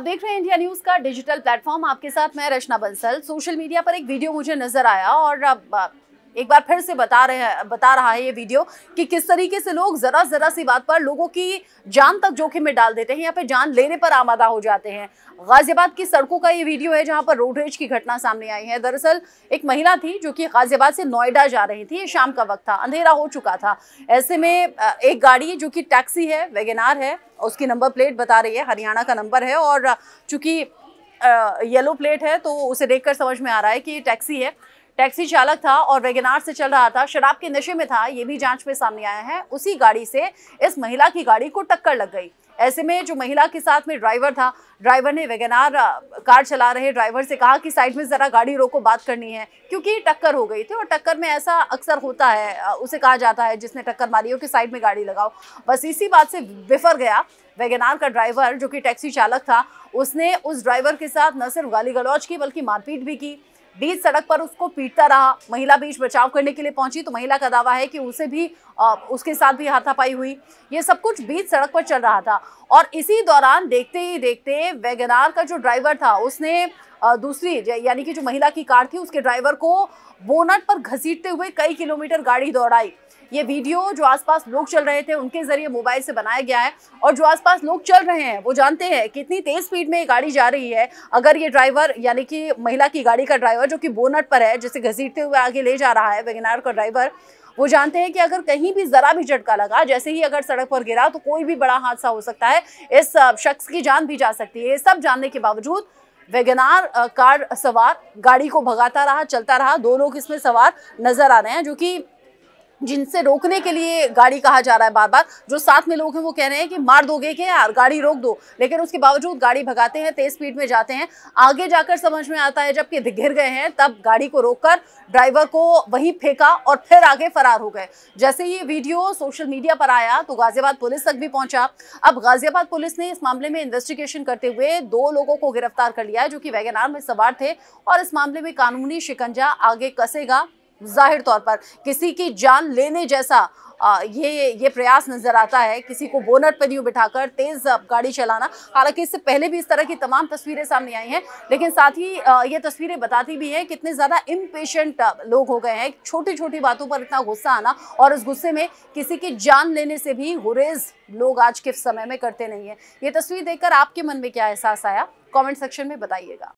आप देख रहे हैं इंडिया न्यूज का डिजिटल प्लेटफॉर्म आपके साथ मैं रचना बंसल सोशल मीडिया पर एक वीडियो मुझे नजर आया और एक बार फिर से बता रहे हैं बता रहा है ये वीडियो कि किस तरीके से लोग ज़रा ज़रा सी बात पर लोगों की जान तक जोखिम में डाल देते हैं या फिर जान लेने पर आमादा हो जाते हैं गाजियाबाद की सड़कों का ये वीडियो है जहाँ पर रोड रेज की घटना सामने आई है दरअसल एक महिला थी जो कि गाजियाबाद से नोएडा जा रही थी ये शाम का वक्त था अंधेरा हो चुका था ऐसे में एक गाड़ी जो कि टैक्सी है वेगेनार है उसकी नंबर प्लेट बता रही है हरियाणा का नंबर है और चूंकि येलो प्लेट है तो उसे देखकर समझ में आ रहा है कि ये टैक्सी है टैक्सी चालक था और वेगनार से चल रहा था शराब के नशे में था ये भी जांच में सामने आया है उसी गाड़ी से इस महिला की गाड़ी को टक्कर लग गई ऐसे में जो महिला के साथ में ड्राइवर था ड्राइवर ने वेगनार कार चला रहे ड्राइवर से कहा कि साइड में ज़रा गाड़ी रोको बात करनी है क्योंकि टक्कर हो गई थी और टक्कर में ऐसा अक्सर होता है उसे कहा जाता है जिसने टक्कर मारी हो कि साइड में गाड़ी लगाओ बस इसी बात से बिफर गया वेगनार का ड्राइवर जो कि टैक्सी चालक था उसने उस ड्राइवर के साथ न सिर्फ गाली गलौज की बल्कि मारपीट भी की बीच सड़क पर उसको पीटता रहा महिला बीच बचाव करने के लिए पहुंची तो महिला का दावा है कि उसे भी आ, उसके साथ भी हाथापाई हुई ये सब कुछ बीच सड़क पर चल रहा था और इसी दौरान देखते ही देखते वैगनार का जो ड्राइवर था उसने आ, दूसरी यानी कि जो महिला की कार थी उसके ड्राइवर को बोनट पर घसीटते हुए कई किलोमीटर गाड़ी दौड़ाई ये वीडियो जो आसपास लोग चल रहे थे उनके जरिए मोबाइल से बनाया गया है और जो आसपास लोग चल रहे हैं वो जानते हैं कि इतनी तेज स्पीड में ये गाड़ी जा रही है अगर ये ड्राइवर यानी कि महिला की गाड़ी का ड्राइवर जो कि बोनट पर है जिसे घसीटते हुए आगे ले जा रहा है वेगनार का ड्राइवर वो जानते हैं कि अगर कहीं भी ज़रा भी झटका लगा जैसे ही अगर सड़क पर गिरा तो कोई भी बड़ा हादसा हो सकता है इस शख्स की जान भी जा सकती है ये सब जानने के बावजूद वेगनार कार सवार गाड़ी को भगाता रहा चलता रहा दो लोग इसमें सवार नजर आ रहे हैं जो कि जिनसे रोकने के लिए गाड़ी कहा जा रहा है बार बार जो साथ में लोग हैं वो कह रहे हैं कि मार दोगे के यार गाड़ी रोक दो लेकिन उसके बावजूद गाड़ी भगाते हैं तेज स्पीड में जाते हैं आगे जाकर समझ में आता है जबकि घिर गए हैं तब गाड़ी को रोककर ड्राइवर को वहीं फेंका और फिर आगे फरार हो गए जैसे ये वीडियो सोशल मीडिया पर आया तो गाजियाबाद पुलिस तक भी पहुंचा अब गाजियाबाद पुलिस ने इस मामले में इन्वेस्टिगेशन करते हुए दो लोगों को गिरफ्तार कर लिया है जो कि वैगनार में सवार थे और इस मामले में कानूनी शिकंजा आगे कसेगा जाहिर तौर पर किसी की जान लेने जैसा आ, ये ये प्रयास नज़र आता है किसी को बोनट पर यूँ बिठाकर तेज़ गाड़ी चलाना हालांकि इससे पहले भी इस तरह की तमाम तस्वीरें सामने आई हैं लेकिन साथ ही आ, ये तस्वीरें बताती भी हैं कितने ज़्यादा इम्पेशेंट लोग हो गए हैं छोटी छोटी बातों पर इतना गुस्सा आना और उस गुस्से में किसी की जान लेने से भी गुरेज लोग आज के समय में करते नहीं है ये तस्वीर देखकर आपके मन में क्या एहसास आया कॉमेंट सेक्शन में बताइएगा